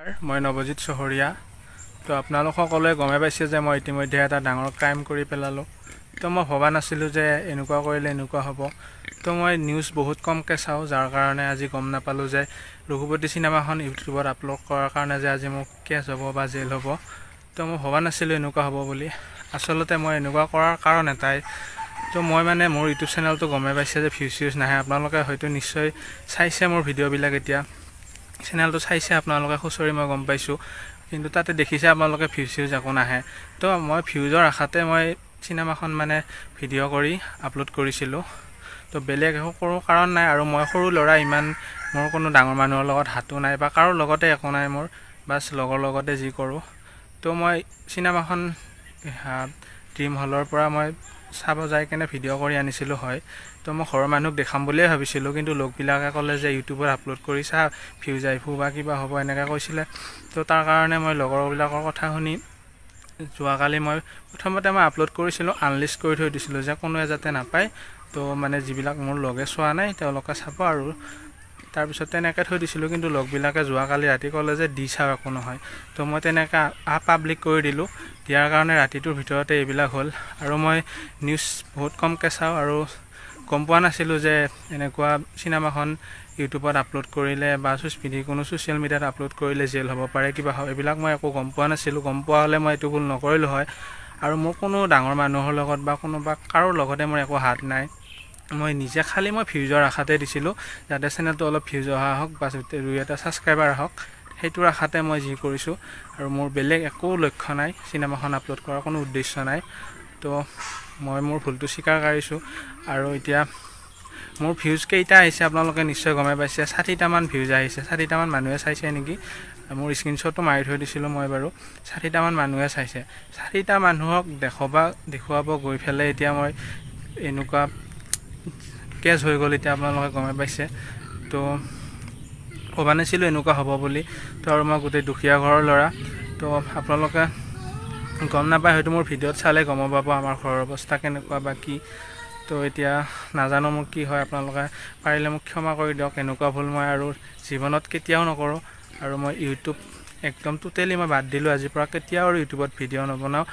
নমস্কাৰ মই নৱজিৎ চহৰীয়া তো আপোনালোক সকলোৱে গমে পাইছে যে মই ইতিমধ্যে এটা ডাঙৰ ক্ৰাইম কৰি পেলালোঁ তো মই ভবা নাছিলোঁ যে এনেকুৱা কৰিলে এনেকুৱা হ'ব তো মই নিউজ বহুত কমকৈ চাওঁ যাৰ কাৰণে আজি গম নাপালোঁ যে ৰঘুপতি চিনেমাখন ইউটিউবত আপলোড কৰাৰ কাৰণে যে আজি মোক কেছ হ'ব বা জেল হ'ব তো মই ভবা নাছিলোঁ এনেকুৱা হ'ব বুলি আচলতে মই এনেকুৱা কৰাৰ কাৰণ এটাই তো মই মানে মোৰ ইউটিউব চেনেলটো গমেই পাইছে যে ভিউ চিউজ নাহে আপোনালোকে হয়তো নিশ্চয় চাইছে মোৰ ভিডিঅ'বিলাক এতিয়া চেনেলটো চাইছে আপোনালোকে খুচৰি মই গম পাইছোঁ কিন্তু তাতে দেখিছে আপোনালোকে ভিউ চিউজ একো নাহে তো মই ভিউজৰ আশাতে মই চিনেমাখন মানে ভিডিঅ' কৰি আপলোড কৰিছিলোঁ তো বেলেগ একো কৰো কাৰণ নাই আৰু মই সৰু ল'ৰা ইমান মোৰ কোনো ডাঙৰ মানুহৰ লগত হাতো নাই বা কাৰো লগতে একো নাই মোৰ বাছ লগৰ লগতে যি কৰোঁ তো মই চিনেমাখন ড্ৰিম হলৰ পৰা মই চাব যাই কেনে ভিডিঅ' কৰি আনিছিলোঁ হয় তো মই ঘৰৰ মানুহক দেখাম বুলিয়ে ভাবিছিলোঁ কিন্তু লোকবিলাকে ক'লে যে ইউটিউবত আপলোড কৰি চা ভিউ যাই আহিবো বা কিবা হ'ব এনেকৈ কৈছিলে তো তাৰ কাৰণে মই লগৰবিলাকৰ কথা শুনি যোৱাকালি মই প্ৰথমতে মই আপলোড কৰিছিলোঁ আনলিষ্ট কৰি থৈ দিছিলোঁ যে কোনোৱে যাতে নাপায় তো মানে যিবিলাক মোৰ লগে চোৱা নাই তেওঁলোকে চাব আৰু তাৰপিছত তেনেকৈ থৈ দিছিলোঁ কিন্তু লগবিলাকে যোৱাকালি ৰাতি ক'লে যে দি চাওঁ একো নহয় তো মই তেনেকৈ আ পাব্লিক কৰি দিলোঁ ইয়াৰ কাৰণে ৰাতিটোৰ ভিতৰতে এইবিলাক হল আৰু মই নিউজ বহুত কমকৈ চাওঁ আৰু গম পোৱা নাছিলোঁ যে এনেকুৱা চিনেমাখন ইউটিউবত আপলোড কৰিলে বা পিঠি কোনো ছ'চিয়েল মিডিয়াত আপলোড কৰিলে জেল হব পাৰে কিবা হয় এইবিলাক মই একো গম পোৱা নাছিলোঁ গম পোৱা হলে মই এইটো ভুল নকৰিলোঁ হয় আৰু মোৰ কোনো ডাঙৰ মানুহৰ লগত বা কোনোবা কাৰো লগতে মোৰ একো হাত নাই মই নিজে খালি মই ভিউজৰ আশাতে দিছিলোঁ যাতে চেনেলটো অলপ ভিউজ অহা হওক বা দুই এটা ছাবস্ক্ৰাইবাৰ হওক সেইটোৰ আশাতে মই যি কৰিছোঁ আৰু মোৰ বেলেগ একো লক্ষ্য নাই চিনেমাখন আপলোড কৰাৰ কোনো উদ্দেশ্য নাই তো মই মোৰ ভুলটো স্বীকাৰ কৰিছোঁ আৰু এতিয়া মোৰ ভিউজ কেইটা আহিছে আপোনালোকে নিশ্চয় গমেই পাইছে ষাঠিটামান ভিউজ আহিছে ষাঠিটামান মানুহে চাইছে নেকি মোৰ স্ক্ৰীনশ্বটো মাৰি থৈ দিছিলোঁ মই বাৰু ষাঠিটামান মানুহে চাইছে ষাঠিটা মানুহক দেখুৱাব দেখুৱাব গৈ পেলাই এতিয়া মই এনেকুৱা কেছ হৈ গ'ল এতিয়া আপোনালোকে গমেই পাইছে তো ভবা নাছিলোঁ এনেকুৱা হ'ব বুলি তো আৰু মই গোটেই দুখীয়া ঘৰৰ ল'ৰা তো আপোনালোকে গম নাপায় হয়তো মোৰ ভিডিঅ'ত চালে গম পাব আমাৰ ঘৰৰ অৱস্থা কেনেকুৱা বা কি তো এতিয়া নাজানো মোক কি হয় আপোনালোকে পাৰিলে মোক ক্ষমা কৰি দিয়ক এনেকুৱা ভুল মই আৰু জীৱনত কেতিয়াও নকৰোঁ আৰু মই ইউটিউব একদম টোটেলি মই বাদ দিলোঁ আজিৰ পৰা কেতিয়াও আৰু ইউটিউবত ভিডিঅ' নবনাওঁ